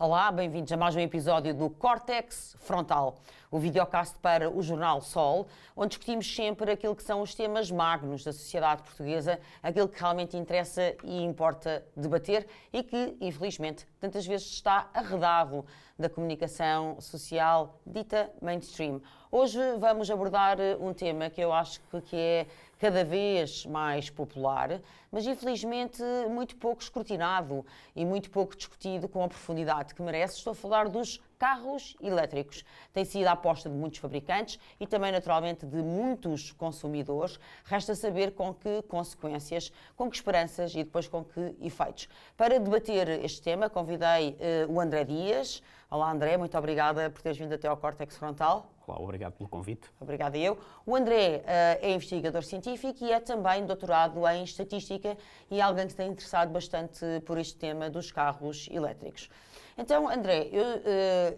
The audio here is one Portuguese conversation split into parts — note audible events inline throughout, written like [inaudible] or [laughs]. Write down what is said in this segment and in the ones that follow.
Olá, bem-vindos a mais um episódio do Cortex Frontal, o videocast para o jornal Sol, onde discutimos sempre aquilo que são os temas magnos da sociedade portuguesa, aquilo que realmente interessa e importa debater e que, infelizmente, tantas vezes está arredado da comunicação social dita mainstream. Hoje vamos abordar um tema que eu acho que é cada vez mais popular, mas infelizmente muito pouco escrutinado e muito pouco discutido com a profundidade que merece. Estou a falar dos carros elétricos. Tem sido a aposta de muitos fabricantes e também, naturalmente, de muitos consumidores. Resta saber com que consequências, com que esperanças e depois com que efeitos. Para debater este tema, convidei uh, o André Dias. Olá André, muito obrigada por teres vindo até ao Córtex Frontal. Olá, obrigado pelo convite. Obrigada eu. O André uh, é investigador científico e é também doutorado em estatística e é alguém que está interessado bastante por este tema dos carros elétricos. Então, André, eu, uh,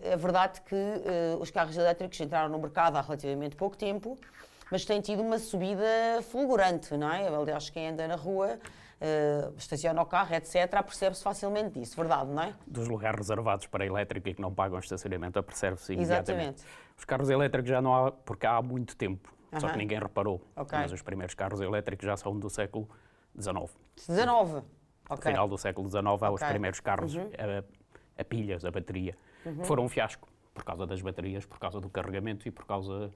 é verdade que uh, os carros elétricos entraram no mercado há relativamente pouco tempo mas tem tido uma subida fulgurante, não é? Aliás, quem anda na rua uh, estaciona o carro, etc., apercebe-se facilmente disso, verdade, não é? Dos lugares reservados para elétrico e que não pagam estacionamento, apercebe-se imediatamente. Exatamente. Os carros elétricos já não há, porque há muito tempo, uh -huh. só que ninguém reparou. Okay. Mas os primeiros carros elétricos já são do século XIX. XIX? No final do século XIX okay. há os primeiros carros uh uhum. -huh. Eh, a, a, pilhas, a bateria, uh uhum. -huh. que foram um fiasco por causa das baterias, por causa do carregamento e por causa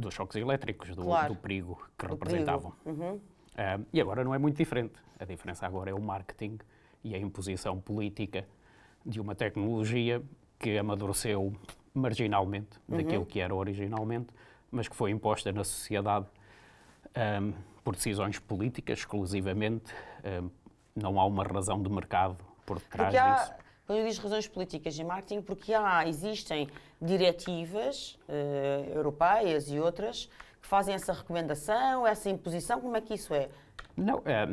dos choques elétricos, do, claro. do perigo que do representavam. Perigo. Uhum. Uh, e agora não é muito diferente. A diferença agora é o marketing e a imposição política de uma tecnologia que amadureceu marginalmente uhum. daquilo que era originalmente, mas que foi imposta na sociedade um, ah, por decisões políticas exclusivamente. Um, ah, não há uma razão de mercado por detrás há, disso. Quando eu digo razões políticas e marketing, porque há, existem diretivas uh, europeias e outras que fazem essa recomendação, essa imposição? Como é que isso é? Não, é,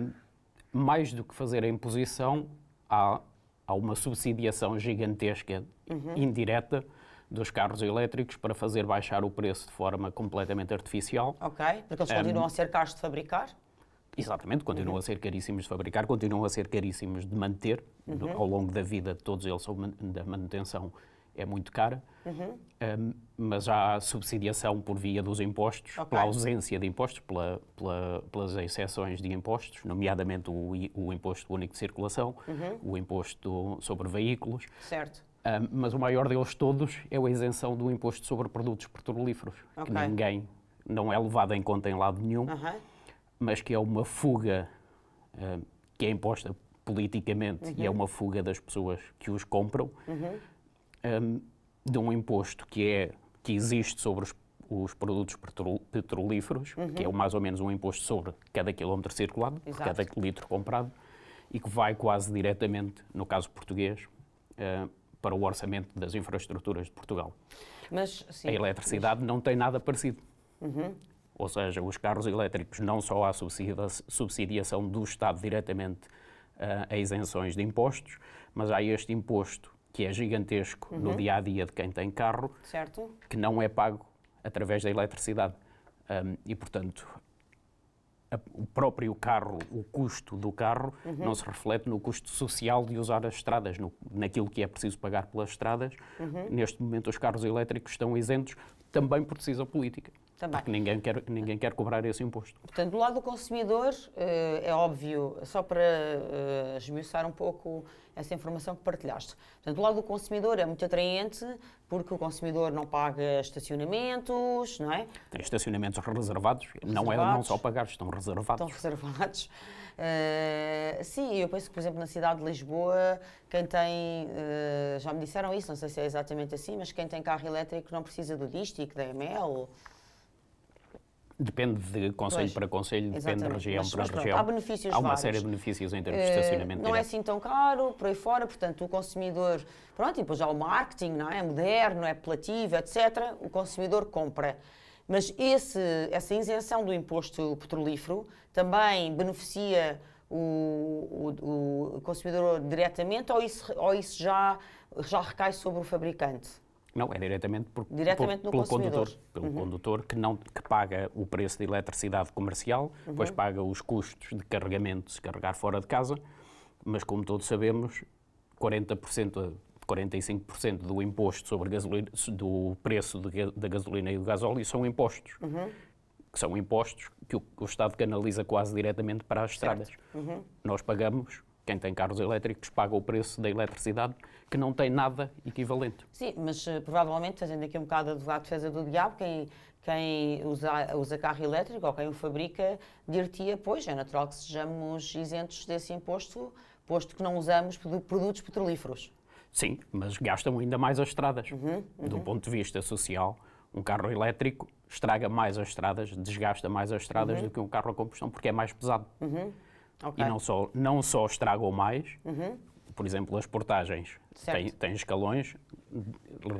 mais do que fazer a imposição, há, há uma subsidiação gigantesca, uhum. indireta, dos carros elétricos para fazer baixar o preço de forma completamente artificial. Ok, porque eles um, continuam a ser caros de fabricar? Exatamente, continuam uhum. a ser caríssimos de fabricar, continuam a ser caríssimos de manter. Uhum. Ao longo da vida, todos eles são da manutenção é muito cara, uhum. Hum, mas há subsidiação por via dos impostos, okay. pela ausência de impostos, pela, pela, pelas exceções de impostos, nomeadamente o, o imposto único de circulação, uhum. o imposto sobre veículos. Certo. Hum, mas o maior deles todos é a isenção do imposto sobre produtos petrolíferos, okay. que ninguém, não é levado em conta em lado nenhum, uhum. mas que é uma fuga hum, que é imposta politicamente e é uhum. uma fuga das pessoas que os compram. Uhum um, ehm, de um imposto que, é, que existe sobre os, os produtos petrolíferos, uhum. que é mais ou menos um imposto sobre cada quilómetro circulado, cada litro comprado, e que vai quase diretamente, no caso português, uh, para o orçamento das infraestruturas de Portugal. Mas, sim, a eletricidade mas... não tem nada parecido. Uhum. Ou seja, os carros elétricos não só há subsidiação do Estado diretamente uh, a isenções de impostos, mas há este imposto que é gigantesco uhum. no dia a dia de quem tem carro, certo. que não é pago através da eletricidade. Um, e, portanto, a, o próprio carro, o custo do carro, uhum. não se reflete no custo social de usar as estradas, no, naquilo que é preciso pagar pelas estradas. Uhum. Neste momento, os carros elétricos estão isentos também por decisão política. Também. Porque ninguém quer, ninguém quer cobrar esse imposto. Portanto, do lado do consumidor, eh, é óbvio, só para eh, esmiuçar um pouco essa informação que partilhaste. Portanto, do lado do consumidor é muito atraente, porque o consumidor não paga estacionamentos, não é? Tem estacionamentos reservados, reservados. não é não só pagados, estão reservados. Estão reservados. Uh, sim, eu penso que, por exemplo, na cidade de Lisboa, quem tem, uh, já me disseram isso, não sei se é exatamente assim, mas quem tem carro elétrico não precisa do dístico, da ou Depende de conselho para conselho, depende de região mas, para mas região. Pronto, há benefícios Há uma vários. série de benefícios em termos de eh, estacionamento. não é direto. é assim tão caro, por aí fora, portanto, o consumidor. Pronto, e depois há o marketing, não é? é moderno, é apelativo, etc. O consumidor compra. Mas esse, essa isenção do imposto petrolífero também beneficia o, o, o consumidor diretamente ou isso, ou isso já, já recai sobre o fabricante? Não, é diretamente, por, diretamente por, pelo condutor. Pelo uhum. condutor que, não, que paga o preço de eletricidade comercial, uhum. depois paga os custos de carregamento se carregar fora de casa, mas como todos sabemos, 40%, 45% do imposto sobre gasolina, do preço da gasolina e do gasóleo são impostos. Uhum. Que são impostos que o, o Estado canaliza quase diretamente para as certo. estradas. Uhum. Nós pagamos quem tem carros elétricos paga o preço da eletricidade que não tem nada equivalente. Sim, mas eh, provavelmente, fazendo aqui um bocado de defesa do diabo, quem, quem usa, usa carro elétrico ou quem o fabrica, dir-te-ia, pois, é natural que sejamos isentos desse imposto, posto que não usamos produtos petrolíferos. Sim, mas gastam ainda mais as estradas. Uhum, uhum. Do ponto de vista social, um carro elétrico estraga mais as estradas, desgasta mais as estradas uhum. do que um carro a combustão, porque é mais pesado. Uhum. Okay. E não só, não só estragam mais, uhum. por exemplo, as portagens. Tem, escalões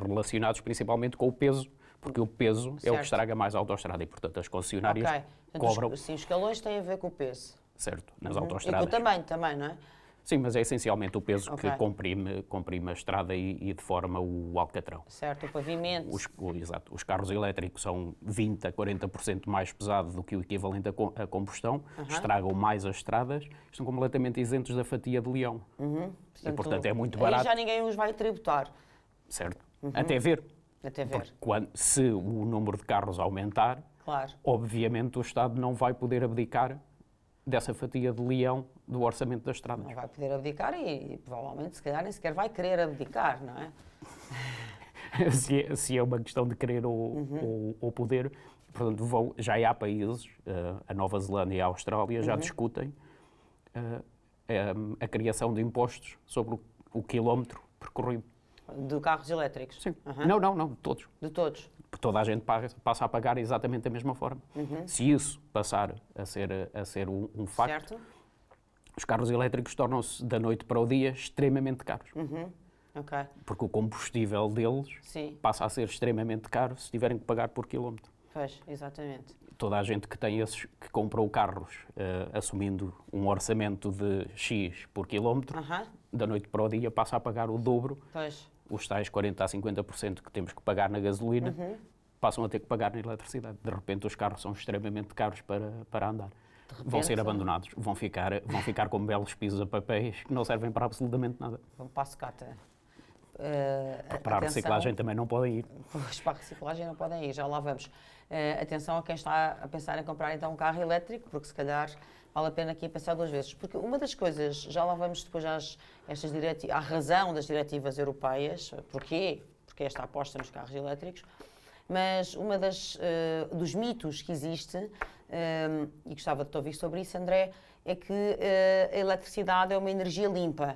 relacionados principalmente com o peso, porque o peso certo. é o que estraga mais a autoestrada e, portanto, as concessionárias okay. Então, cobram. Sim, os escalões têm a ver com o peso. Certo, nas uhum. autoestradas. E com o tamanho também, não é? Sim, mas é essencialmente o peso okay. que comprime, comprime a estrada e, e deforma o alcatrão. Certo, o pavimento. Os, o, exato. Os carros elétricos são 20% a 40% mais pesados do que o equivalente a, a combustão, uhum. estragam mais as estradas, estão completamente isentos da fatia de leão. Uhum. Portanto, e, portanto, é muito barato. E já ninguém os vai tributar. Certo. Uhum. Até ver. Até ver. quando, se o número de carros aumentar, claro. obviamente o Estado não vai poder abdicar dessa fatia de leão do orçamento das estradas. Não vai poder abdicar e, e provavelmente, se calhar, nem sequer vai querer abdicar, não é? [laughs] se, é, se, é uma questão de querer ou, uhum. ou, ou poder, portanto, vão, já há países, uh, a Nova Zelândia e a Austrália, uhum. já discutem uh, eh, um, a criação de impostos sobre o, o quilómetro percorrido. De carros elétricos? Sim. Uhum. Não, não, não, de todos. De todos. Toda a gente passa a pagar exatamente da mesma forma. Uhum. Se isso passar a ser, a ser um, um facto. Certo os carros elétricos tornam-se, da noite para o dia, extremamente caros. Uhum. Okay. Porque o combustível deles Sim. passa a ser extremamente caro se tiverem que pagar por quilómetro. Pois, exatamente. Toda a gente que tem esses, que comprou carros uh, assumindo um orçamento de X por quilómetro, uh -huh. da noite para o dia passa a pagar o dobro. Pois. Os tais 40% a 50% que temos que pagar na gasolina uh uhum. -huh. passam a ter que pagar na eletricidade. De repente os carros são extremamente caros para, para andar repente, vão ser abandonados, vão ficar, vão ficar como belos pisos a papéis que não servem para absolutamente nada. Vão para a sucata. Uh, para a reciclagem também não podem ir. Pois, para a reciclagem não podem ir, já lá vamos. Uh, atenção a quem está a pensar em comprar então um carro elétrico, porque se calhar vale a pena aqui pensar duas vezes. Porque uma das coisas, já lá vamos depois às, estas à razão das diretivas europeias, porquê? Porque esta aposta nos carros elétricos, mas uma das uh, dos mitos que existe, um, ehm, e gostava de te ouvir sobre isso, André, é que uh, a eletricidade é uma energia limpa.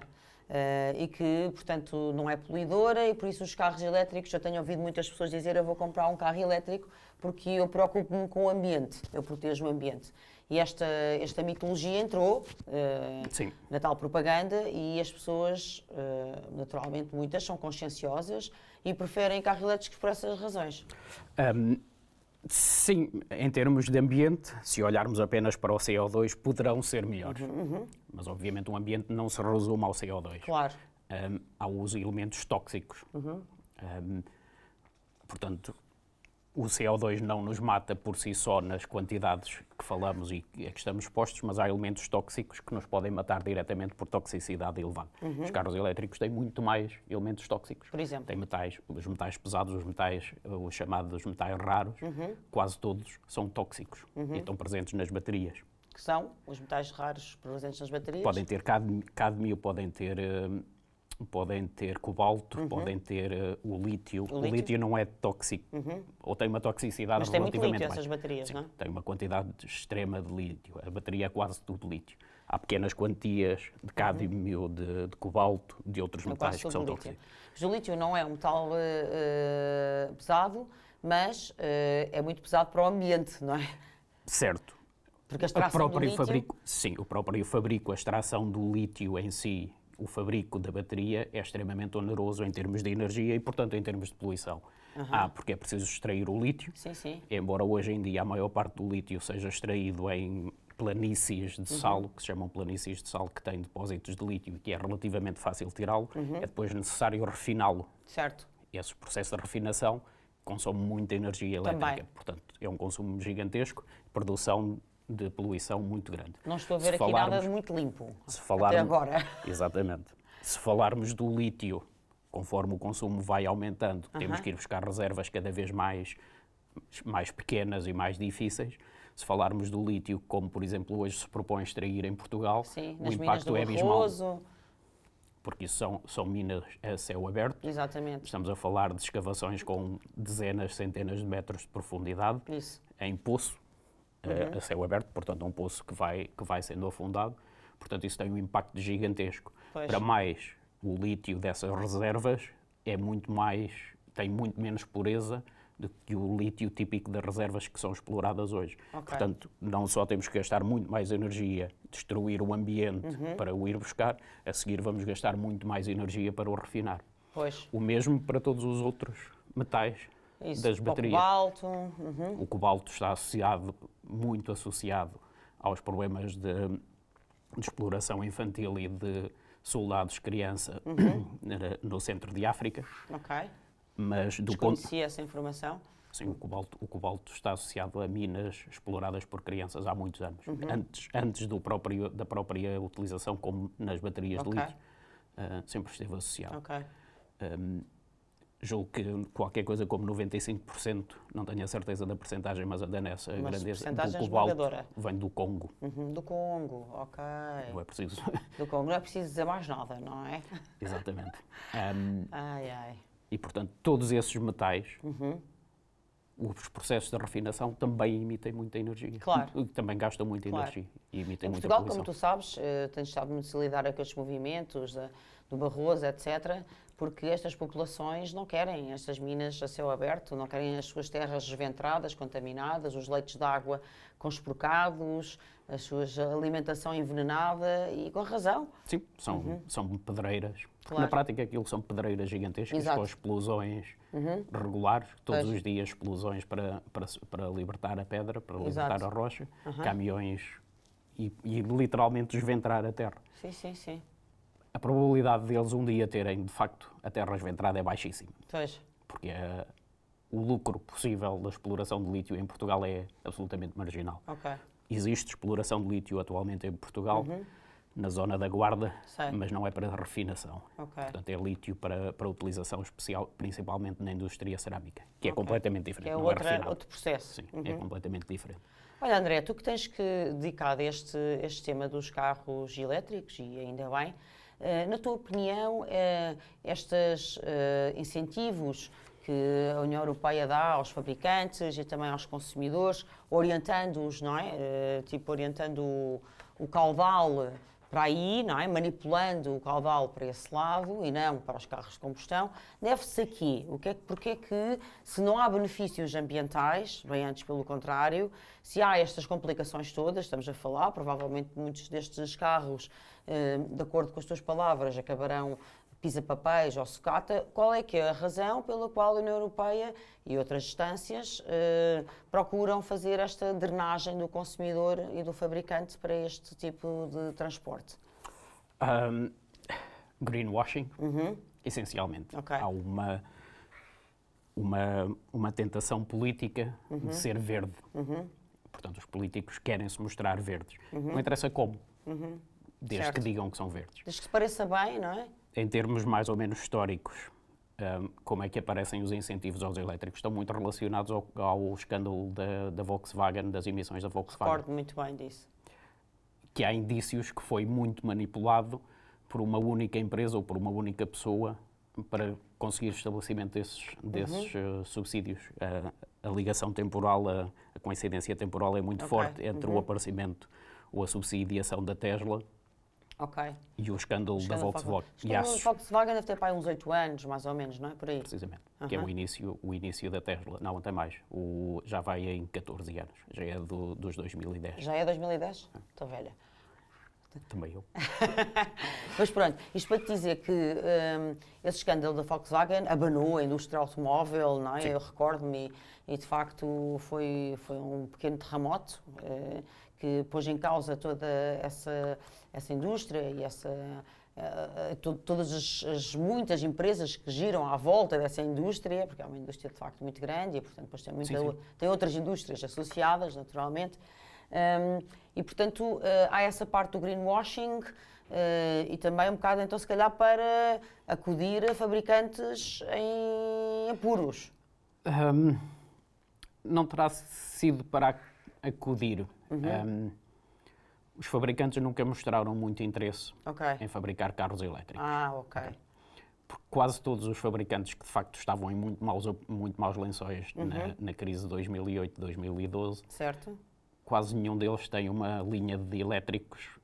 Uh, e que, portanto, não é poluidora e por isso os carros elétricos, eu tenho ouvido muitas pessoas dizer eu vou comprar um carro elétrico porque eu preocupo-me com o ambiente, eu protejo o ambiente. E esta, esta mitologia entrou uh, na tal propaganda e as pessoas, uh, naturalmente muitas, são conscienciosas, e preferem carros elétricos por essas razões. Um... Sim, em termos de ambiente, se olharmos apenas para o CO2, poderão ser melhores. Uhum, uhum. Mas, obviamente, um ambiente não se resume ao CO2. Claro. Um, ao elementos tóxicos. Uhum. Um, portanto, o CO2 não nos mata por si só nas quantidades que falamos e a que estamos expostos, mas há elementos tóxicos que nos podem matar diretamente por toxicidade elevada. Uhum. Os carros elétricos têm muito mais elementos tóxicos. Por exemplo? têm metais, os metais pesados, os metais, eh, os chamados metais raros, uhum. quase todos são tóxicos uhum. e estão presentes nas baterias. Que são os metais raros presentes nas baterias? Podem ter cadmio, cadmio podem ter... Uh, podem ter cobalto, uhum. podem ter uh, o, lítio. o, lítio. o lítio. não é tóxico, uhum. ou tem uma toxicidade Mas relativamente tem muito lítio mais. essas baterias, Sim, não é? tem uma quantidade extrema de lítio. A bateria é quase tudo lítio. Há pequenas quantias de cádmio, uhum. de, de, cobalto, de outros metais que são tóxicos. Mas o lítio não é um metal uh, pesado, mas uh, é muito pesado para o ambiente, não é? Certo. Porque a extração o próprio do lítio... fabrico, sim, o próprio fabrico, a extração do lítio em si o fabrico da bateria é extremamente oneroso em termos de energia e, portanto, em termos de poluição. Uhum. Ah, porque é preciso extrair o lítio. Sim, sim. Embora hoje em dia a maior parte do lítio seja extraído em planícies de uhum. sal, uhum. que se chamam planícies de sal, que têm depósitos de lítio e que é relativamente fácil tirá-lo, uhum. é depois necessário refiná-lo. Certo. Esse processo de refinação consome muita energia elétrica. Também. Portanto, é um consumo gigantesco, produção de poluição muito grande. Não estou a ver se aqui nada de muito limpo falarmos, até agora. [laughs] Exatamente. Se falarmos do lítio, conforme o consumo vai aumentando, uh -huh. temos que ir buscar reservas cada vez mais, mais pequenas e mais difíceis. Se falarmos do lítio, como por exemplo hoje se propõe extrair em Portugal, Sim, o impacto é abismal porque isso são, são minas a céu aberto. Exatamente. Estamos a falar de escavações com dezenas, centenas de metros de profundidade, isso. em poço, uhum. Eh, a céu aberto, portanto, é um poço que vai, que vai sendo afundado. Portanto, isso tem um impacto gigantesco. Pois. Para mais, o lítio dessas reservas é muito mais, tem muito menos pureza do que o lítio típico das reservas que são exploradas hoje. Okay. Portanto, não só temos que gastar muito mais energia, destruir o ambiente uhum. para o ir buscar, a seguir vamos gastar muito mais energia para o refinar. Pois. O mesmo para todos os outros metais isso, das baterias. O cobalto. Uhum. O cobalto está associado, muito associado aos problemas de, de exploração infantil e de soldados criança uhum. Eh, no centro de África. Ok. Mas do Desconhecia ponto... essa informação? Sim, o cobalto, o cobalto está associado a minas exploradas por crianças há muitos anos, uhum. antes, antes do próprio, da própria utilização como nas baterias okay. de lítio. Uh, sempre esteve associado. Okay. Um, julgo que qualquer coisa como 95%, não tenho a certeza da percentagem, mas anda nessa mas grandeza. do cobalto vem do Congo. Uhum, do Congo, ok. Não é preciso. [laughs] Do Congo, não é preciso dizer mais nada, não é? Exatamente. Um, [laughs] ai, ai. E portanto, todos esses metais uhum os processos de refinação também emitem muita energia. Claro. Também gastam muita claro. energia e emitem em muita Portugal, poluição. como tu sabes, eh, tens estado muito solidário com estes movimentos do Barroso, etc., porque estas populações não querem estas minas a céu aberto, não querem as suas terras desventradas, contaminadas, os leitos de água conspurcados, a sua alimentação envenenada e com razão. Sim, são, uhum. são pedreiras, Claro. Na prática, aquilo são pedreiras gigantescas Exato. com explosões uhum. regulares, todos pois. os dias explosões para, para, para, libertar a pedra, para Exato. libertar a rocha, uhum. caminhões e, e, literalmente desventrar a terra. Sim, sim, sim. A probabilidade deles um dia terem, de facto, a terra desventrada é baixíssima. Pois. Porque eh, o lucro possível da exploração de lítio em Portugal é absolutamente marginal. Okay. Existe exploração de lítio atualmente em Portugal. Uhum na zona da guarda, mas não é para refinação. Okay. Portanto, é lítio para, para utilização especial, principalmente na indústria cerâmica, que é okay. é completamente diferente. Que é, outra, é outro processo. Sim, é uhum. é completamente diferente. Olha, André, tu que tens que dedicar a este, este tema dos carros elétricos, e ainda bem, uh, na tua opinião, uh, estes uh, incentivos que a União Europeia dá aos fabricantes e também aos consumidores, orientando-os, não é? tipo, orientando o, o caudal para aí, não é? manipulando o caudal para esse lado e não para os carros de combustão, deve-se aqui. O que é, porque é que, se não há benefícios ambientais, bem antes pelo contrário, se há estas complicações todas, estamos a falar, provavelmente muitos destes carros, eh, de acordo com as tuas palavras, acabarão pisa-papéis ou sucata, qual é que é a razão pela qual a União Europeia e outras instâncias eh, procuram fazer esta drenagem do consumidor e do fabricante para este tipo de transporte? Um, greenwashing, uhum. essencialmente. Okay. Há uma, uma, uma tentação política uhum. de ser verde. Uhum. Portanto, os políticos querem se mostrar verdes. Uhum. Não interessa como, uhum. desde certo. que digam que são verdes. Desde que se pareça bem, não é? em termos mais ou menos históricos, um, como é que aparecem os incentivos aos elétricos? Estão muito relacionados ao, ao escândalo da, da, Volkswagen, das emissões da Volkswagen. Recordo muito bem disso. Que há indícios que foi muito manipulado por uma única empresa ou por uma única pessoa para conseguir o estabelecimento desses, desses uhum. uh, subsídios. a ligação temporal, a, a, coincidência temporal é muito okay. forte entre uhum. o aparecimento ou a subsidiação da Tesla Ok. E o escândalo, escândalo da Volkswagen. O escândalo da Volkswagen deve ter para uns 8 anos, mais ou menos, não é? Por aí. Precisamente. Que é o início, o início da Tesla. Não, até mais. O, já vai em 14 anos. Já é do, dos 2010. Já é 2010? É. Estou ah. velha. Também eu. [laughs] Mas pronto, isto para te dizer que um, esse escândalo da Volkswagen abanou a indústria automóvel, não é? Sim. Eu recordo-me e, e, de facto foi, foi um pequeno terremoto. Uh, que pôs em causa toda essa, essa indústria e essa, uh, todas as, as, muitas empresas que giram à volta dessa indústria, porque é uma indústria de facto muito grande e, portanto, depois tem, muita, sim, sim. tem outras indústrias associadas, naturalmente. Um, e, portanto, uh, há essa parte do greenwashing uh, e também um bocado, então, se calhar, para acudir a fabricantes em apuros. Um, não terá sido para acudir Uhum. Um, os fabricantes nunca mostraram muito interesse okay. em fabricar carros elétricos. Ah, ok. okay. Porque quase todos os fabricantes que de facto estavam em muito maus, muito maus lençóis uhum. na, na, crise de 2008, 2012, certo. quase nenhum deles tem uma linha de elétricos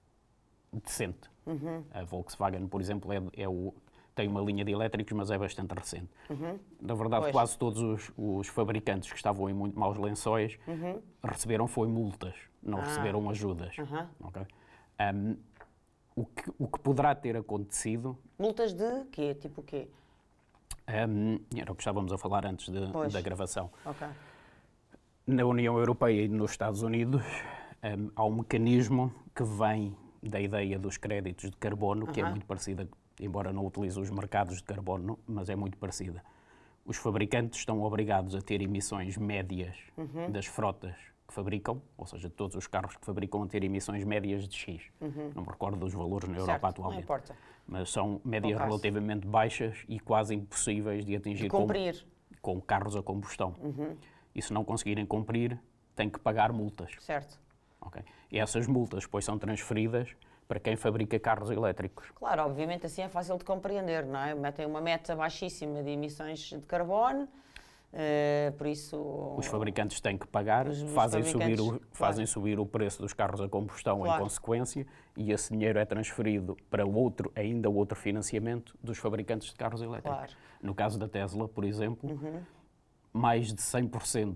decente. Uhum. A Volkswagen, por exemplo, é, é o, tem uma linha de elétricos, mas é bastante recente. Uhum. Na verdade, pois. quase todos os, os, fabricantes que estavam em muito maus lençóis uhum. receberam foi multas não ah. receberam ajudas. Uhum. Okay? Um, o, que, o que poderá ter acontecido... Multas de quê? Tipo o quê? Um, era o que estávamos a falar antes de, da gravação. Okay. Na União Europeia e nos Estados Unidos um, há um mecanismo que vem da ideia dos créditos de carbono, que é muito parecida, embora não utilize os mercados de carbono, mas é muito parecida. Os fabricantes estão obrigados a ter emissões médias uhum. das frotas que fabricam, ou seja, todos os carros que fabricam a ter emissões médias de X. Uhum. Não me recordo dos valores na certo, Europa atualmente. Não importa. Mas são médias relativamente baixas e quase impossíveis de atingir de cumprir. Com, com carros a combustão. Uhum. E se não conseguirem cumprir, têm que pagar multas. Certo. Okay. E essas multas, pois, são transferidas para quem fabrica carros elétricos. Claro, obviamente assim é fácil de compreender, não é? Metem uma meta baixíssima de emissões de carbono, Uh, por isso, os fabricantes têm que pagar, fazem subir, o, claro. fazem subir o preço dos carros a combustão claro. em consequência e esse dinheiro é transferido para outro, ainda outro financiamento dos fabricantes de carros elétricos. Claro. No caso da Tesla, por exemplo, uhum. mais de 100%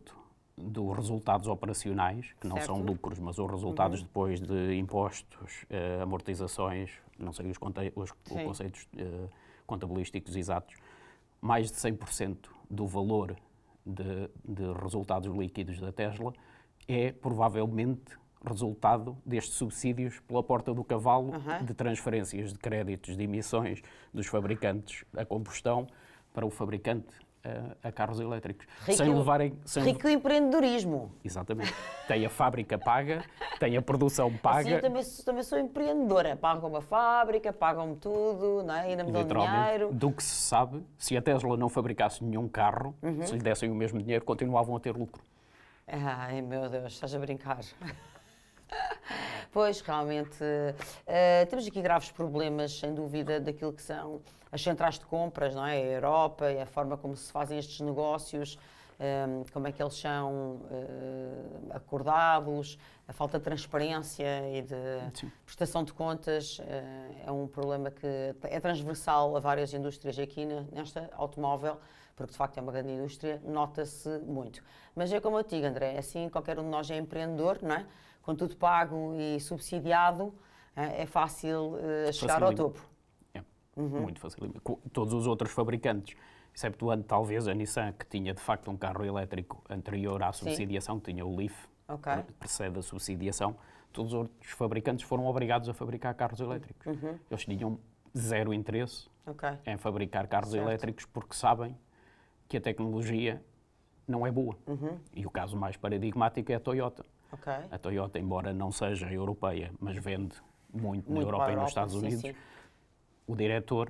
dos resultados operacionais, que não certo. são lucros, mas os resultados uhum. depois de impostos, eh, amortizações, não sei os, os conceitos eh, contabilísticos exatos, mais de 100% do valor de, de resultados líquidos da Tesla é provavelmente resultado destes subsídios pela porta do cavalo uhum. de transferências de créditos de emissões dos fabricantes a combustão para o fabricante a, carros elétricos. Rico, sem levarem, sem rico lev... empreendedorismo. Exatamente. Tem a fábrica paga, tem a produção assim, paga. Sim, eu também sou, também sou empreendedora. Pagam-me a fábrica, pagam-me tudo, não é? ainda me dão dinheiro. Do que se sabe, se a Tesla não fabricasse nenhum carro, uhum. se lhe dessem o mesmo dinheiro, continuavam a ter lucro. Ai, meu Deus, estás a brincar. [laughs] Pois, realmente, uh, temos aqui graves problemas, sem dúvida, daquilo que são as centrais de compras, não é? A Europa, a forma como se fazem estes negócios, um, ehm, como é que eles são uh, acordados, a falta de transparência e de Sim. prestação de contas uh, é um problema que é transversal a várias indústrias aqui nesta automóvel, porque de facto é uma grande indústria, nota-se muito. Mas é como eu digo, André, é assim qualquer um de nós é empreendedor, não é? Com tudo pago e subsidiado, eh, é fácil uh, chegar ao topo. Uhum. Muito facilmente. Todos os outros fabricantes, exceptuando talvez a Nissan, que tinha de facto um carro elétrico anterior à subsidiação, Sim. tinha o Leaf, okay. que precede a subsidiação, todos os outros fabricantes foram obrigados a fabricar carros elétricos. Uhum. Eles tinham zero interesse okay. em fabricar carros certo. elétricos porque sabem que a tecnologia não é boa. Uhum. E o caso mais paradigmático é a Toyota. Okay. A Toyota, embora não seja europeia, mas vende muito, muito na Europa, e nos Estados sim, Unidos. Sim o diretor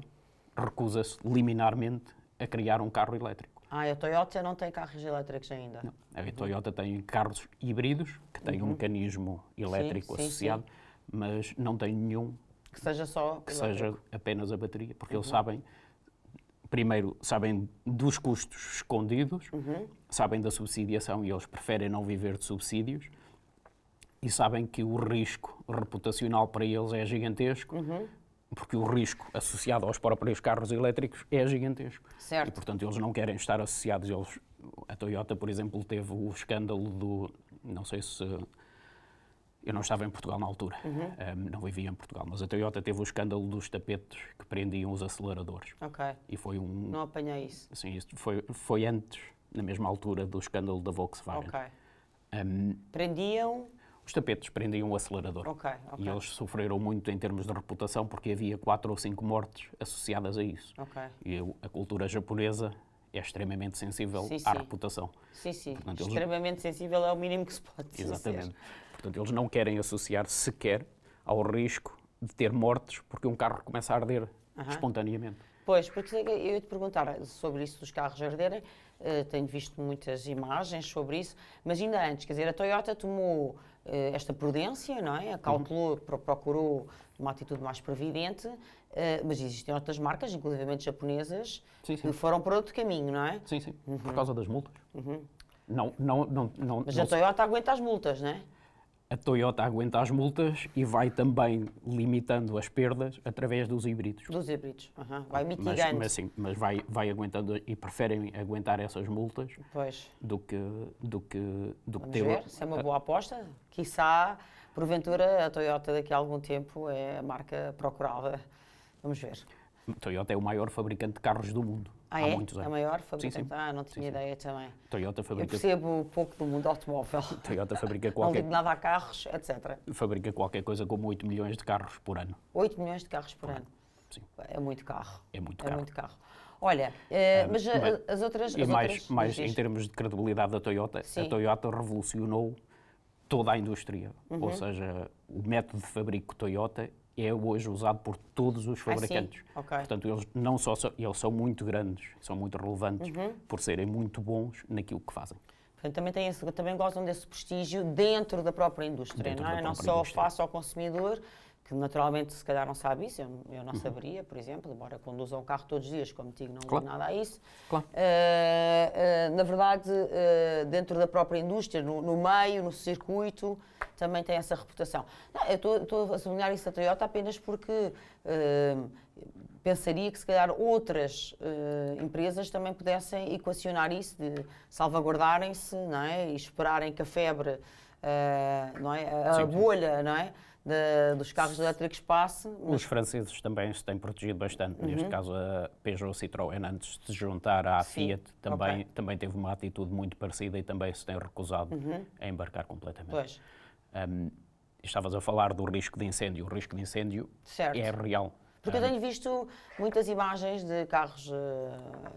recusa-se liminarmente a criar um carro elétrico. Ah, a Toyota não tem carros elétricos ainda? Não. A uhum. Toyota tem carros híbridos, que têm uhum. um mecanismo elétrico sim, associado, sim, sim. mas não tem nenhum que seja só que seja apenas a bateria, porque uhum. eles sabem primeiro sabem dos custos escondidos, uhum. sabem da subsidiação e eles preferem não viver de subsídios e sabem que o risco reputacional para eles é gigantesco, uhum porque o risco associado aos próprios carros elétricos é gigantesco. Certo. E, portanto, eles não querem estar associados. Eles, a Toyota, por exemplo, teve o escândalo do. Não sei se. Eu não estava em Portugal na altura, uhum. um, ehm, não vivia em Portugal, mas a Toyota teve o escândalo dos tapetes que prendiam os aceleradores. Ok. E foi um. Não apanhei isso. Sim, isso foi, foi antes, na mesma altura, do escândalo da Volkswagen. Ok. Um, ehm, prendiam os tapetes prendiam o acelerador. Okay, okay. E eles sofreram muito em termos de reputação porque havia quatro ou cinco mortes associadas a isso. Okay. E a cultura japonesa é extremamente sensível sim, à sim. reputação. Sim, sim. Portanto, extremamente eles... sensível é o mínimo que se pode dizer. Exatamente. Portanto, eles não querem associar sequer ao risco de ter mortes porque um carro começa a arder uh -huh. espontaneamente. Pois, porque eu ia te perguntar sobre isso dos carros arderem, uh, tenho visto muitas imagens sobre isso, mas ainda antes, quer dizer, a Toyota tomou eh, esta prudência, não é? Calculou, procurou uma atitude mais previdente, eh, mas existem outras marcas, inclusive japonesas, sim, sim. que foram para outro caminho, não é? Sim, sim, uhum. por causa das multas. Uhum. Não, não, não, não, mas não a Toyota se... aguenta as multas, não é? a Toyota aguenta as multas e vai também limitando as perdas através dos híbridos. Dos híbridos, uhum. vai mitigando. Mas, mas, sim, mas vai, vai aguentando e preferem aguentar essas multas pois. do que, do que, do Vamos que ter... Ver. se é uma boa aposta. Quiçá, porventura, a Toyota daqui a algum tempo é a marca procurada. Vamos ver. Toyota é o maior fabricante de carros do mundo. Ah, há é? muitos é anos. É o maior fabricante? Sim, sim. Ah, não tinha sim, ideia também. Toyota fabrica... Eu percebo pouco do mundo automóvel. Toyota fabrica qualquer... não digo nada a carros, etc. Fabrica qualquer coisa como 8 milhões de carros por ano. 8 milhões de carros por, por ano. ano. Sim. É muito carro. É muito é carro. É muito carro. Olha, é, mas as outras... E as mais, outras, mais em termos de credibilidade da Toyota, sim. a Toyota revolucionou toda a indústria. Uhum. Ou seja, o método de fabrico Toyota é hoje usado por todos os ah, fabricantes. Ah, okay. Portanto, eles não só são, eles são muito grandes, são muito relevantes uhum. por serem muito bons naquilo que fazem. Portanto, também, tem esse, também gozam desse prestígio dentro da própria indústria, dentro não é? Não só indústria. face ao consumidor, que naturalmente se calhar não sabe isso, eu, eu não uhum. saberia, por exemplo, embora conduza um carro todos os dias, como digo, não claro. nada a isso. Claro. Uh, uh, na verdade, uh, dentro da própria indústria, no, no, meio, no circuito, também tem essa reputação. Não, eu estou a sublinhar isso a Toyota apenas porque pensaria que se calhar outras uh, empresas também pudessem equacionar isso, de salvaguardarem-se não é? e esperarem que a febre, uh, não é? a, bolha, não é? de, dos carros elétricos passe. Mas... Os franceses também se têm protegido bastante, uhum. neste caso a Peugeot Citroën, antes de se juntar à Sim. Fiat, também, okay. também teve uma atitude muito parecida e também se tem recusado uhum. a embarcar completamente. Pois. Um, estavas a falar do risco de incêndio. O risco de incêndio certo. é real. Porque eu tenho visto muitas imagens de carros uh,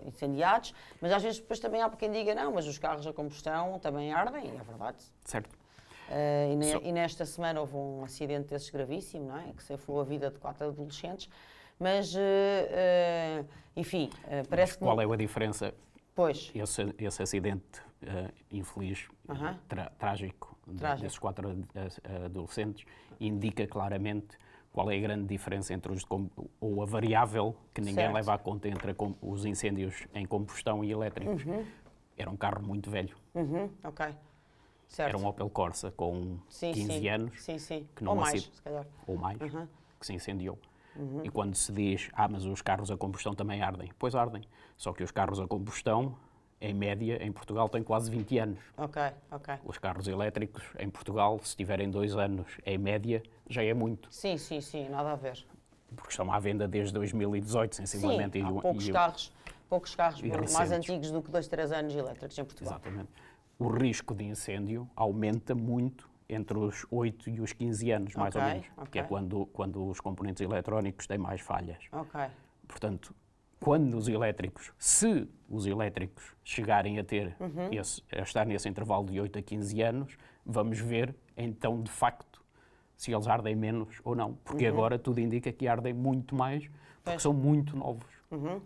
incendiados, mas às vezes depois também há quem diga não, mas os carros a combustão também ardem, é verdade. Certo. Eh, e, nesta semana houve um acidente desses gravíssimo, não é? Que ceifou a vida de quatro adolescentes. Mas, uh, uh, enfim, parece Mas qual que... é a diferença? Pois. Esse, esse acidente infeliz, -huh. tra trágico, trágico, desses quatro adolescentes indica claramente qual é a grande diferença entre os ou a variável que ninguém certo. leva a conta entre os incêndios em combustão e elétricos. Uhum. Era um carro muito velho. Uhum. Ok. Certo. Era um Opel Corsa com sim, 15 sim. anos. Sim, sim. Que não Ou mais, se calhar. Ou mais, uhum. que se incendiou. Uhum. E quando se diz, ah, mas os carros a combustão também ardem. Pois ardem. Só que os carros a combustão, em média, em Portugal, têm quase 20 anos. Ok, ok. Os carros elétricos, em Portugal, se tiverem dois anos, em média, já é muito. Sim, sim, sim, nada a ver. Porque estão à venda desde 2018, sensivelmente. Sim, e, há poucos e, carros, poucos carros mais antigos do que dois, três anos elétricos em Portugal. Exatamente o risco de incêndio aumenta muito entre os 8 e os 15 anos, mais okay, ou menos, é okay. que é quando, quando os componentes eletrónicos têm mais falhas. Okay. Portanto, quando os elétricos, se os elétricos chegarem a ter uhum. esse, a estar nesse intervalo de 8 a 15 anos, vamos ver então de facto se eles ardem menos ou não, porque uhum. agora tudo indica que ardem muito mais, porque é. são muito novos. Uhum.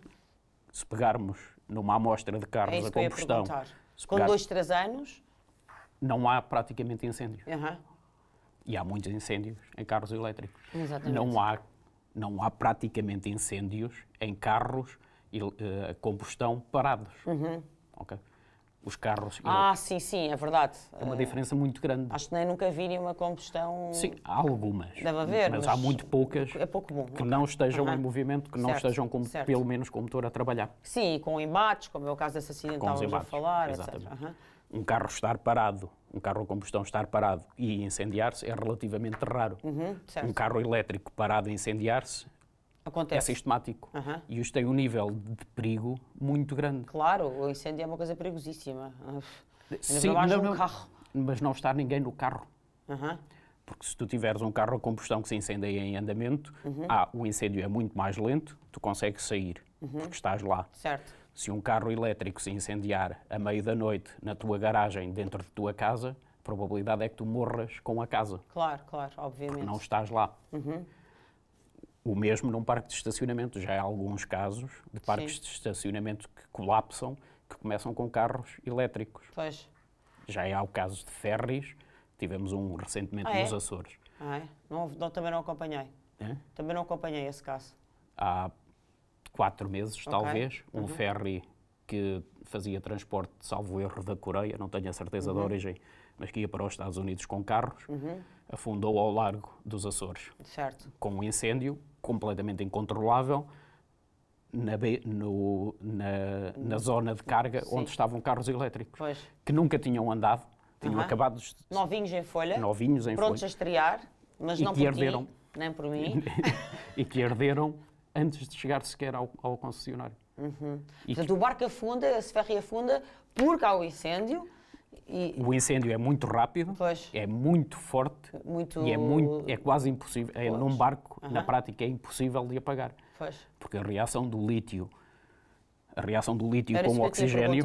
Se pegarmos numa amostra de carros é a combustão com dois, três anos? Não há praticamente incêndios. Uhum. E há muitos incêndios em carros elétricos. Exatamente. Não há, não há praticamente incêndios em carros eh, a uh, combustão parados. Uhum. Okay? os carros. Ah, sim, sim, é verdade. É uma diferença muito grande. Acho que nem nunca vi uma combustão. Sim, há algumas. Deve haver. Mas, mas há muito poucas é pouco bom. que não estejam uhum. em movimento, que certo, não estejam com, pelo menos com o motor a trabalhar. Sim, com embates, como é o caso desse acidente que estávamos a falar, Exatamente. etc. Uhum. Um carro estar parado, um carro a combustão estar parado e incendiar-se é relativamente raro. Uhum, um carro elétrico parado a incendiar-se Acontece. é sistemático. Uhum. E isto tem um nível de perigo muito grande. Claro, o incêndio é uma coisa perigosíssima. Sim, não, não, um carro. mas não estar ninguém no carro. Uhum. Porque se tu tiveres um carro a combustão que se incendeia em andamento, uhum. ah, o incêndio é muito mais lento, tu consegues sair, uhum. porque estás lá. Certo. Se um carro elétrico se incendiar a meio da noite na tua garagem, dentro de tua casa, a probabilidade é que tu morras com a casa. Claro, claro, obviamente. Porque não estás lá. Uhum. O mesmo num parque de estacionamento. Já há alguns casos de parques Sim. de estacionamento que colapsam, que começam com carros elétricos. Pois. Já há o caso de ferries, tivemos um recentemente ah, é? nos Açores. Ah, é? Não, não, também não acompanhei. É? Também não acompanhei esse caso. Há quatro meses, okay. talvez, um uhum. ferry que fazia transporte, salvo erro, da Coreia, não tenho a certeza uhum. da origem, mas que ia para os Estados Unidos com carros, uhum. afundou ao largo dos Açores. Certo. Com um incêndio completamente incontrolável na, no, na, na, zona de carga Sim. onde estavam carros elétricos, pois. que nunca tinham andado, tinham uh acabado... De, novinhos em folha, novinhos em prontos folha, a estrear, mas não por ti, nem por mim. [laughs] e que herderam antes de chegar sequer ao, ao concessionário. Uhum. E Portanto, que... o barco afunda, a ferry afunda porque há o incêndio, e... O incêndio é muito rápido, pois. é muito forte muito... e é, muito, é quase impossível. É, num barco, uhum. na prática, é impossível de apagar. Pois. Porque a reação do lítio, a reação do lítio Era com o oxigênio,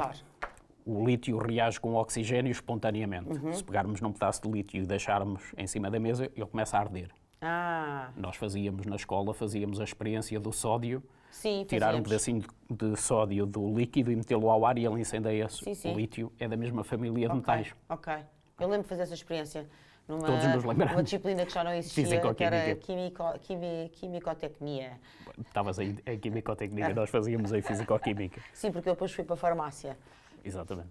o lítio reage com o oxigênio espontaneamente. Uhum. Se pegarmos num pedaço de lítio e deixarmos em cima da mesa, ele começa a arder. Ah. Nós fazíamos na escola, fazíamos a experiência do sódio Sim, tirar fazemos. um pedacinho de sódio do líquido e metê-lo ao ar e ele incendeia-se. O lítio é da mesma família okay. de metais. Ok. Eu lembro de fazer essa experiência numa, Todos nos disciplina que já não existia, que era quimico, quimi, quimicotecnia. Estavas em, em quimicotecnia, nós fazíamos em [laughs] fisicoquímica. Sim, porque eu depois fui para a farmácia. Exatamente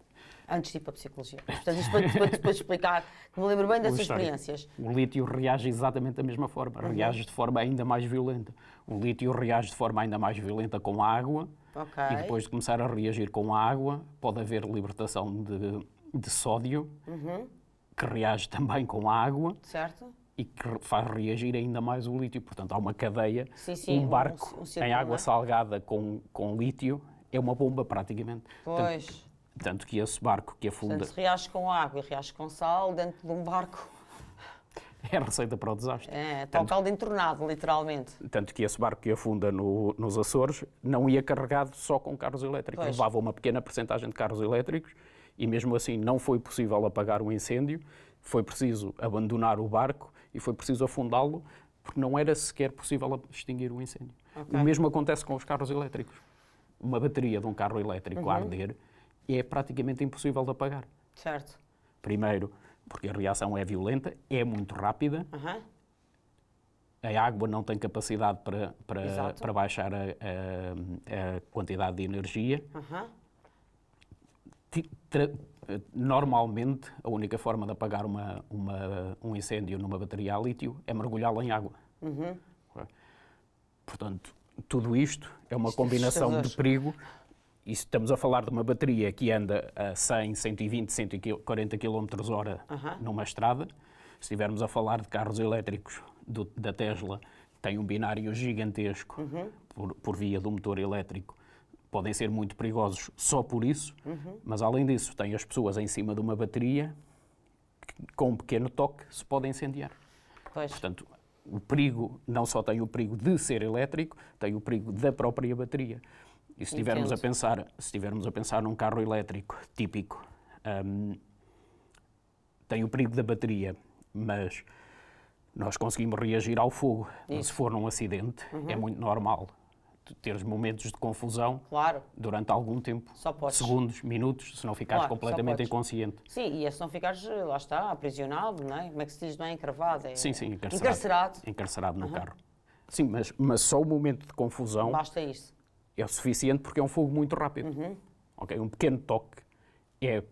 antes de ir para a psicologia. Portanto, isto para, depois explicar, que me lembro bem dessas o experiências. O lítio reage exatamente da mesma forma, uhum. reage de forma ainda mais violenta. O lítio reage de forma ainda mais violenta com a água, okay. e depois de começar a reagir com a água, pode haver libertação de, de sódio, uhum. que reage também com a água. Certo e que faz reagir ainda mais o lítio. Portanto, há uma cadeia, sim, sim, um barco um, um, um em água é? salgada com, com lítio é uma bomba praticamente. Pois. Portanto, tanto que esse barco que afunda. Portanto, reage com água e reage com sal dentro de um barco. [laughs] É a receita para o desastre. É, está o caldo entornado, literalmente. Tanto que esse barco que afunda no, nos Açores não ia carregado só com carros elétricos. Pois. Levava uma pequena porcentagem de carros elétricos e, mesmo assim, não foi possível apagar o incêndio. Foi preciso abandonar o barco e foi preciso afundá-lo porque não era sequer possível extinguir o incêndio. Okay. O mesmo acontece com os carros elétricos. Uma bateria de um carro elétrico uhum. a arder é praticamente impossível de apagar. Certo. Primeiro, porque a reação é violenta, é muito rápida, uhum. a água não tem capacidade para, para, para baixar a, a, a, quantidade de energia. Uhum. Normalmente, a única forma de apagar uma, uma, um incêndio numa bateria a lítio é mergulhá-la em água. Uhum. Portanto, tudo isto é uma é combinação de perigo e estamos a falar de uma bateria que anda a 100, 120, 140 km hora numa estrada. Se estivermos a falar de carros elétricos do, da Tesla, tem um binário gigantesco uhum. por, por, via do motor elétrico. Podem ser muito perigosos só por isso, uhum. mas além disso, tem as pessoas em cima de uma bateria que, com um pequeno toque, se podem incendiar. Pois. Portanto, o perigo não só tem o perigo de ser elétrico, tem o perigo da própria bateria. E se estivermos a pensar, se estivermos a pensar num carro elétrico típico, um, tem o perigo da bateria, mas nós conseguimos reagir ao fogo. Se for num acidente, uhum. é muito normal teres momentos de confusão claro. durante algum tempo. Segundos, minutos, se não ficares claro, completamente inconsciente. Sim, e é se não ficares, lá está, aprisionado, não é? Como é que se diz, não é? Encravado? É... Sim, sim, encarcerado. Encarcerado. Encarcerado no uhum. carro. Sim, mas, mas só o momento de confusão... Basta isso é suficiente porque é um fogo muito rápido. Uhum. Um pequeno toque é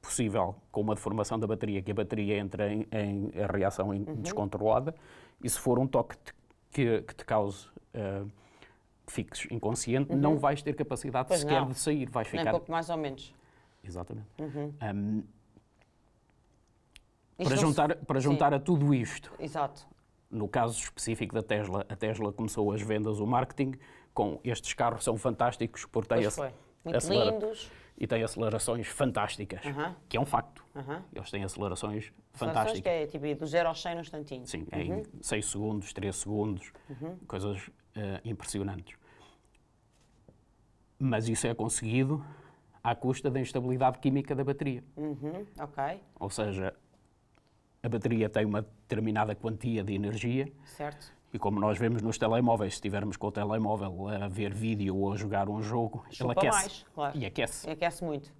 possível com uma deformação da bateria, que a bateria entra em, em reação uhum. descontrolada, e se for um toque te, que, que, te cause uh, que fiques inconsciente, uhum. não vais ter capacidade pois sequer não. de sair, vais ficar... Nem pouco mais ou menos. Exatamente. Uhum. Um, para juntar, se... para juntar Sim. a tudo isto, Exato. no caso específico da Tesla, a Tesla começou as vendas, o marketing, com estes carros são fantásticos porque têm lindos. E têm acelerações fantásticas, que é um facto. Eles têm acelerações fantásticas. Que é tipo do 0 ao 100 num instantinho. Sim, é uhum. em 6 segundos, 3 segundos, uhum. coisas eh, impressionantes. Mas isso é conseguido à custa da instabilidade química da bateria. Uhum, ok. Ou seja, a bateria tem uma determinada quantia de energia. Certo e como nós vemos nos telemóveis, se estivermos com o telemóvel a ver vídeo ou a jogar um jogo, Chupa ele aquece. Mais, claro. E aquece. E aquece muito.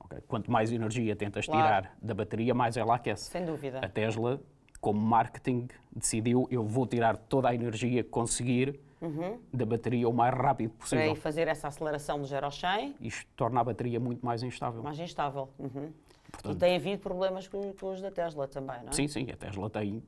Okay. Quanto mais energia tentas claro. tirar da bateria, mais ela aquece. Sem dúvida. A Tesla, como marketing, decidiu eu vou tirar toda a energia que conseguir uhum. da bateria o mais rápido possível. Para fazer essa aceleração do 0 ao 100. Isto torna a bateria muito mais instável. Mais instável. Uhum. Portanto, e tem havido problemas com, com os da Tesla também, não é? Sim, sim. A Tesla tem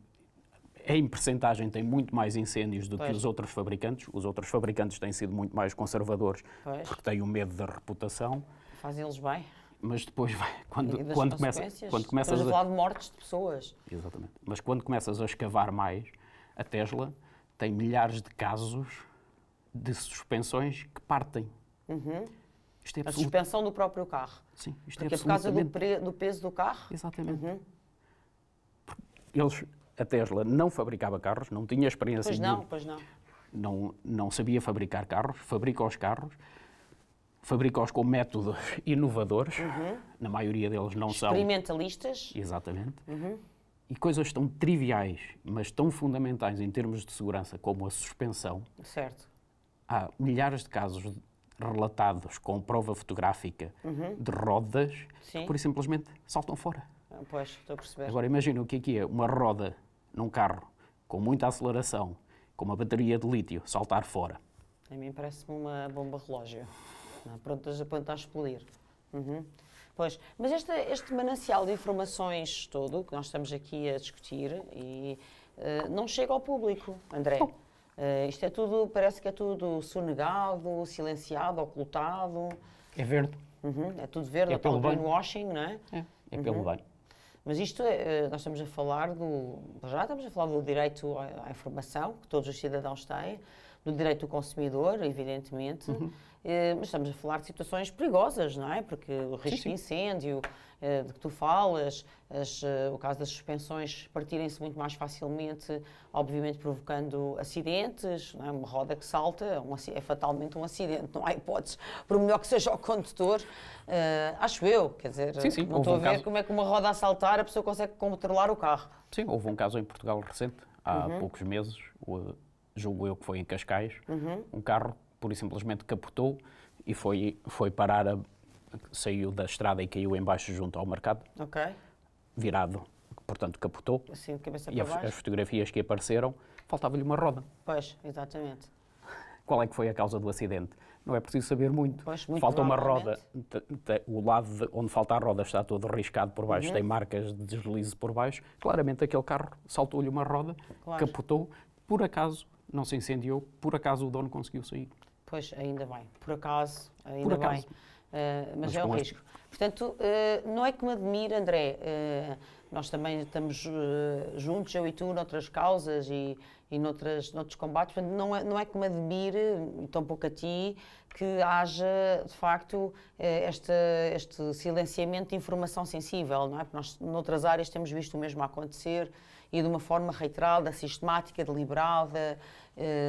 em percentagem tem muito mais incêndios do pois. que os outros fabricantes. Os outros fabricantes têm sido muito mais conservadores pois. porque têm o medo da reputação. Fazem eles bem. Mas depois vai, quando, quando, começa, quando começas a falar de mortes de pessoas. Exatamente. Mas quando começas a escavar mais, a Tesla tem milhares de casos de suspensões que partem. Uhum. É a suspensão do próprio carro. Sim, isto é Porque é absolutamente... por causa do, pre... do peso do carro? Exatamente. Uhum. Eles a Tesla não fabricava carros, não tinha experiência pois não, Pois não, não. Não sabia fabricar carros, fabrica os carros, fabrica-os com métodos [laughs] inovadores, uhum. na maioria deles não são. Experimentalistas. Exatamente. Uhum. E coisas tão triviais, mas tão fundamentais em termos de segurança, como a suspensão. Certo. Há milhares de casos relatados com prova fotográfica uhum. de rodas Sim. que, por simplesmente, saltam fora. Ah, pois, estou a perceber. Agora, imagina o que é que é uma roda num carro com muita aceleração, com uma bateria de lítio, saltar fora? A mim parece-me uma bomba relógio, Prontas a pronto a explodir. Uhum. Pois, mas este, este manancial de informações todo que nós estamos aqui a discutir e uh, não chega ao público, André. Uh, isto é tudo, parece que é tudo sonegado, silenciado, ocultado. É verde. Uhum. É tudo verde, é, é pelo greenwashing, não é? É, é pelo uhum. bem. Mas isto, é, eh, nós estamos a falar do. Já estamos a falar do direito à informação, que todos os cidadãos têm, do direito do consumidor, evidentemente, uhum. Eh, mas estamos a falar de situações perigosas, não é? Porque o risco sim, sim. de incêndio, eh, de que tu falas, as, eh, o caso das suspensões partirem-se muito mais facilmente, obviamente provocando acidentes, é? uma roda que salta é um, é fatalmente um acidente, não há hipótese. por melhor que seja o condutor, uh, acho eu, quer dizer, sim, sim, não estou a ver caso... como é que uma roda a saltar a pessoa consegue controlar o carro. Sim, houve um caso em Portugal recente, há uhum. poucos meses, julgo eu que foi em Cascais, uhum. um carro pura e simplesmente capotou e foi, foi parar a saiu da estrada e caiu embaixo junto ao mercado, okay. virado, portanto capotou. Assim, de cabeça para e baixo. as fotografias que apareceram, faltava-lhe uma roda. Pois, exatamente. Qual é que foi a causa do acidente? Não é preciso saber muito. Pois, muito Falta uma roda. O lado onde falta a roda está todo riscado por baixo, uhum. tem marcas de deslize por baixo. Claramente aquele carro saltou-lhe uma roda, claro. capotou. Por acaso não se incendiou, por acaso o dono conseguiu sair. Pois, ainda bem. Por acaso, ainda por acaso. bem. Uh, mas, mas, é um risco. Este... Portanto, uh, não é que me admire, André. Uh, nós também estamos juntos, eu e tu, noutras causas e, e noutras, noutros combates. Portanto, não é, não é que me admire, tão pouco a ti, que haja, de facto, este, este silenciamento de informação sensível, não é? Porque nós, noutras áreas, temos visto o mesmo acontecer e de uma forma reiterada, sistemática, deliberada,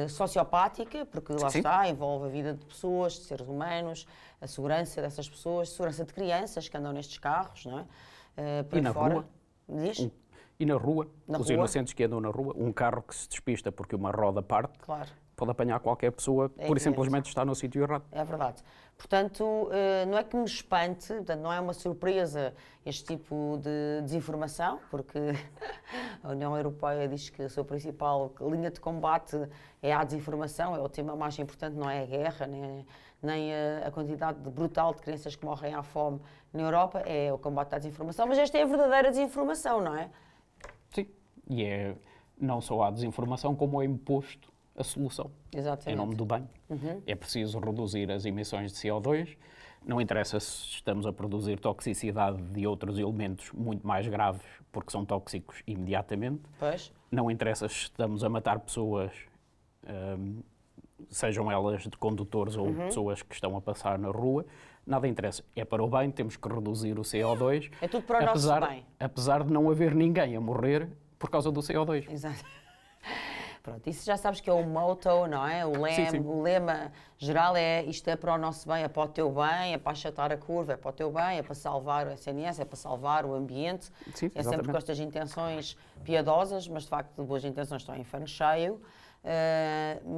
sociopática, porque lá Sim. está, envolve a vida de pessoas, de seres humanos a segurança dessas pessoas, a segurança de crianças que andam nestes carros, não é? Uh, e na fora. rua? Um, e na rua, na os rua? inocentes que andam na rua, um carro que se despista porque uma roda parte, claro. pode apanhar qualquer pessoa, é por simplesmente está no sítio errado. É verdade. Portanto, uh, não é que me espante, portanto, não é uma surpresa este tipo de desinformação, porque [laughs] a União Europeia diz que a sua principal linha de combate é a desinformação, é o tema mais importante, não é a guerra, nem nem a, a, quantidade brutal de crianças que morrem à fome na Europa, é o combate à desinformação, mas esta é a verdadeira desinformação, não é? Sim, e é não só a desinformação, como é imposto a solução. Exatamente. Em nome do bem. Uhum. É preciso reduzir as emissões de CO2. Não interessa se estamos a produzir toxicidade de outros elementos muito mais graves, porque são tóxicos imediatamente. Pois. Não interessa se estamos a matar pessoas um, sejam elas de condutores ou uhum. pessoas que estão a passar na rua, nada interessa. É para o bem, temos que reduzir o CO2. É tudo para o apesar, nosso bem. Apesar de não haver ninguém a morrer por causa do CO2. Exato. [laughs] Pronto, isso já sabes que é o motto, não é? O lema, sim, sim. O lema geral é isto é para o nosso bem, é para o teu bem, é para achatar a curva, é para o teu bem, é para salvar o SNS, é para salvar o ambiente. Sim, é exatamente. sempre com estas intenções piedosas, mas de facto de boas intenções estão em fano cheio. Uh,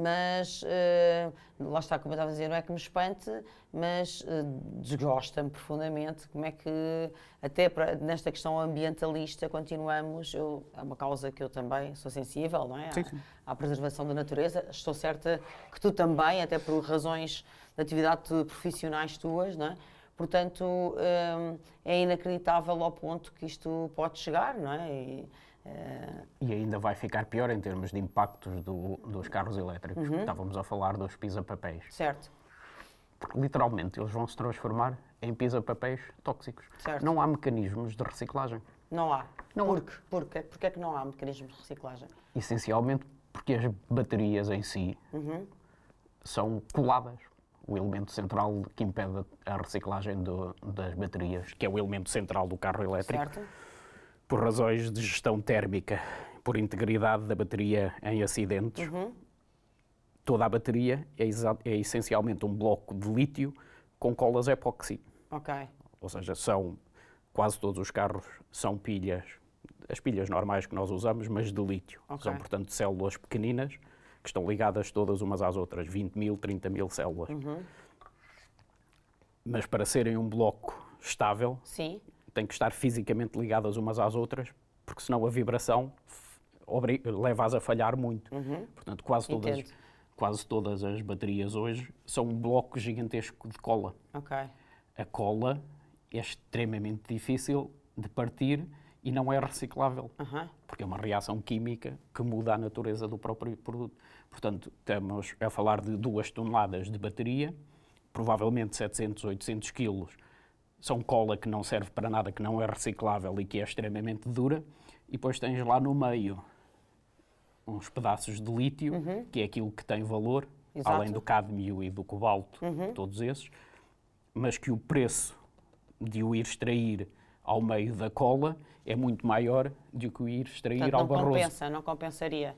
mas, uh, lá está, como eu estava a dizer, não é que me espante, mas uh, eh, desgosta-me profundamente como é que, até pra, nesta questão ambientalista, continuamos. Eu, é uma causa que eu também sou sensível, não é? À, preservação da natureza. Estou certa que tu também, até por razões de atividade profissionais tuas, não é? Portanto, é inacreditável ao ponto que isto pode chegar, não é? E, e ainda vai ficar pior em termos de impactos do, dos carros elétricos, uhum. estávamos a falar dos pisa-papéis. Certo. Porque literalmente eles vão se transformar em pisa-papéis tóxicos. Certo. Não há mecanismos de reciclagem. Não há. Não porque, há. Porque, porque é que não há mecanismos de reciclagem? Essencialmente porque as baterias em si uhum. são coladas. O elemento central que impede a reciclagem do, das baterias, que é o elemento central do carro elétrico. Certo por razões de gestão térmica, por integridade da bateria em acidentes. Uhum. Toda a bateria é, é, essencialmente um bloco de lítio com colas epóxi. Ok. Ou seja, são quase todos os carros são pilhas, as pilhas normais que nós usamos, mas de lítio. Okay. São, portanto, células pequeninas que estão ligadas todas umas às outras, 20 mil, 30 mil células. Uhum. Mas para serem um bloco estável, Sim têm que estar fisicamente ligadas umas às outras, porque senão a vibração leva-as a falhar muito. Uhum. Portanto, quase todas, quase todas as baterias hoje são um bloco gigantesco de cola. Okay. A cola é extremamente difícil de partir e não é reciclável, uhum. porque é uma reação química que muda a natureza do próprio produto. Portanto, estamos a falar de duas toneladas de bateria, provavelmente 700, 800 quilos são cola que não serve para nada, que não é reciclável e que é extremamente dura, e depois tens lá no meio uns pedaços de lítio, uhum. que é aquilo que tem valor, Exato. além do cádmio e do cobalto, uhum. todos esses, mas que o preço de o ir extrair ao meio da cola é muito maior do que o ir extrair Portanto, ao não barroso. Não compensa, não compensaria.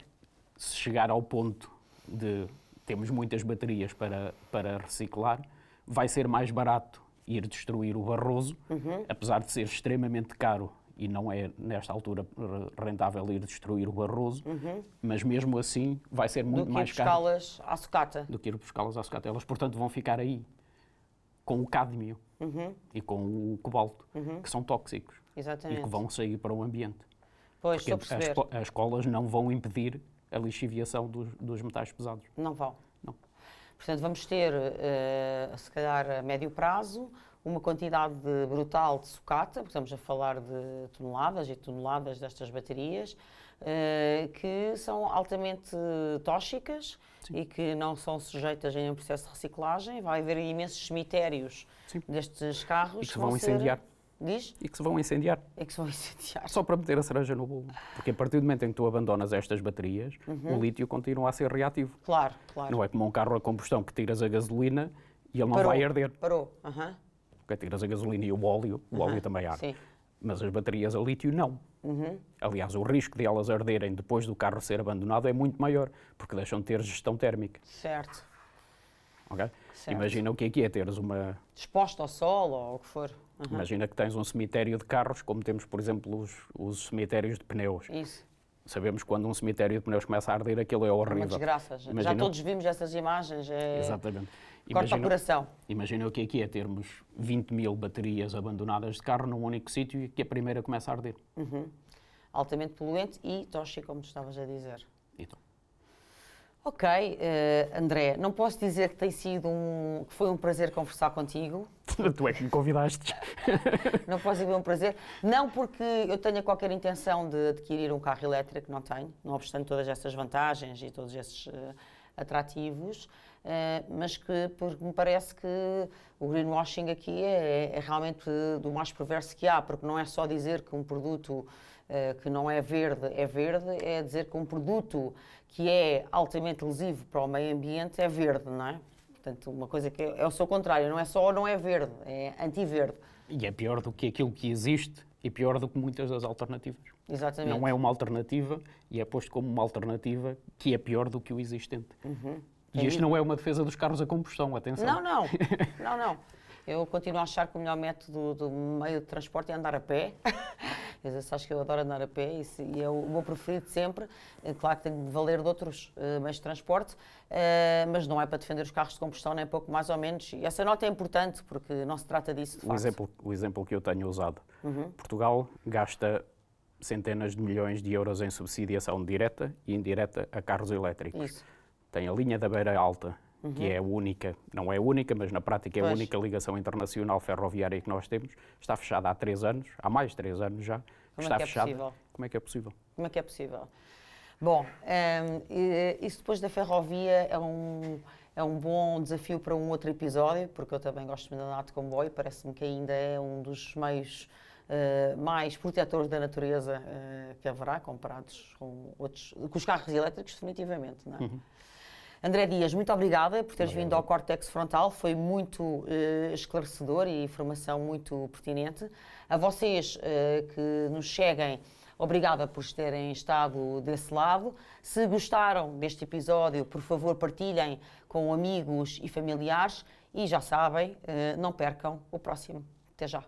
Se chegar ao ponto de temos muitas baterias para, para reciclar, vai ser mais barato ir destruir o Barroso, uhum. apesar de ser extremamente caro e não é nesta altura eh, rentável ir destruir o Barroso, uhum. mas mesmo assim vai ser muito mais caro. Do que ir buscá-las à sucata. Do que ir buscá-las à sucata. Elas, portanto, vão ficar aí com o cádmio uhum. e com o cobalto, uhum. que são tóxicos Exatamente. e que vão sair para o ambiente. Pois, Porque As, as escolas não vão impedir a lixiviação dos, dos metais pesados. Não vão. Portanto, vamos ter, uh, se calhar, a médio prazo, uma quantidade brutal de sucata, porque estamos a falar de toneladas e toneladas destas baterias, uh, que são altamente tóxicas Sim. e que não são sujeitas a nenhum processo de reciclagem. Vai haver imensos cemitérios Sim. destes carros. E que vão, vão incendiar. Ser Diz? E que se vão incendiar. E é que se vão incendiar. Só para meter a cereja no bolo. Porque a partir do momento em que tu abandonas estas baterias, uhum. o lítio continua a ser reativo. Claro, claro. Não é como um carro a combustão que tiras a gasolina e ele Parou. não vai arder. Parou. Uhum. Porque tiras a gasolina e o óleo, o uhum. óleo também arde. Sim. Mas as baterias a lítio não. Uhum. Aliás, o risco de elas arderem depois do carro ser abandonado é muito maior, porque deixam de ter gestão térmica. Certo. Okay? Certo. Imagina o que é que é teres uma. Exposta ao sol ou o que for. Uhum. Imagina que tens um cemitério de carros, como temos, por exemplo, os, os cemitérios de pneus. Isso. Sabemos quando um cemitério de pneus começa a arder, aquilo é horrível. É uma desgraça. Imagina... Já todos vimos essas imagens. É... Exatamente. Corta o coração. Imagina o que aqui é, é termos 20 mil baterias abandonadas de carro num único sítio e que a primeira começa a arder. Uhum. Altamente poluente e tóxico, como tu estavas a dizer. Então. Ok, uh, André, não posso dizer que tem sido um, que foi um prazer conversar contigo. [laughs] tu é que me convidaste. [laughs] não posso dizer um prazer. Não porque eu tenha qualquer intenção de adquirir um carro elétrico, não tenho, não obstante todas essas vantagens e todos esses uh, atrativos, uh, mas que porque me parece que o greenwashing aqui é, é, realmente do mais perverso que há, porque não é só dizer que um produto que não é verde é verde, é dizer que um produto que é altamente lesivo para o meio ambiente é verde, não é? Portanto, uma coisa que é o seu contrário, não é só não é verde, é anti-verde. E é pior do que aquilo que existe e pior do que muitas das alternativas. Exatamente. Não é uma alternativa e é posto como uma alternativa que é pior do que o existente. Uhum. E isto não é uma defesa dos carros a combustão, atenção. Não, não, [laughs] não, não. Eu continuo a achar que o melhor método do meio de transporte é andar a pé. Eu acho que eu adoro andar a pé e é o meu preferido sempre. É claro que tenho de valer de outros uh, meios de transporte, uh, mas não é para defender os carros de combustão, nem pouco mais ou menos. E essa nota é importante porque não se trata disso, de o Exemplo, o exemplo que eu tenho usado. Uhum. Portugal gasta centenas de milhões de euros em subsidiação direta e indireta a carros elétricos. Isso. Tem a linha da Beira Alta, uhum. que é a única, não é a única, mas na prática é pois. a única ligação internacional ferroviária que nós temos, está fechada há três anos, há mais de três anos já. Como é está é que é fechada. possível? Como é que é possível? Como é que é possível? Bom, um, ehm, eh, isso depois da ferrovia é um, é um bom desafio para um outro episódio, porque eu também gosto de andar de comboio, parece-me que ainda é um dos meios uh, mais protetores da natureza uh, que haverá, comparados com, outros, com os carros elétricos, definitivamente. Não é? Uhum. André Dias, muito obrigada por teres vindo ao Cortex Frontal, foi muito uh, esclarecedor e informação muito pertinente. A vocês uh, que nos cheguem, obrigada por terem estado desse lado. Se gostaram deste episódio, por favor, partilhem com amigos e familiares e já sabem, uh, não percam o próximo. Até já.